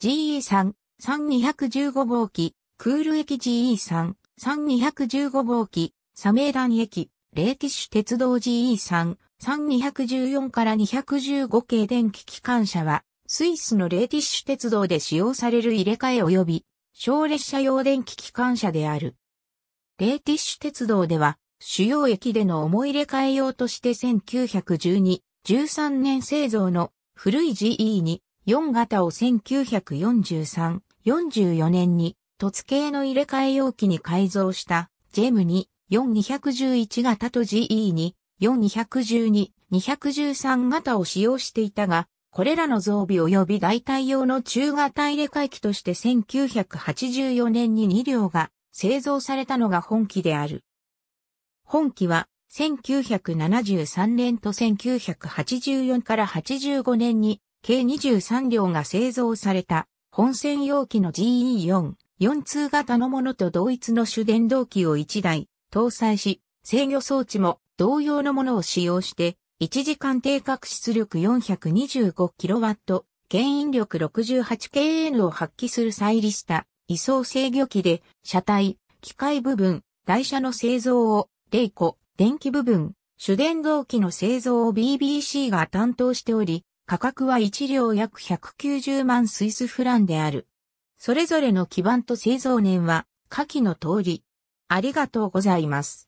GE3、3215号機、クール駅 GE3、3215号機、サメーダン駅、レーッシュ鉄道 GE3、3214から215系電気機関車は、スイスのレーティッシュ鉄道で使用される入れ替え及び、小列車用電気機関車である。レーティッシュ鉄道では、主要駅での思い入れ替え用として1912、13年製造の古い GE に4型を1943、44年に、突形の入れ替え容器に改造した、ジェムに、4211型と GE に、4212、213型を使用していたが、これらの増備及び代替用の中型入れ替え機として1984年に2両が製造されたのが本機である。本機は1973年と1984から85年に計23両が製造された本線容器の GE4、4通型のものと同一の主電動機を1台搭載し、制御装置も同様のものを使用して、1時間定格出力 425kW、牽引力 68kN を発揮する再利した位相制御機で、車体、機械部分、台車の製造を、0個、電気部分、主電動機の製造を BBC が担当しており、価格は1両約190万スイスフランである。それぞれの基盤と製造年は、下記の通り。ありがとうございます。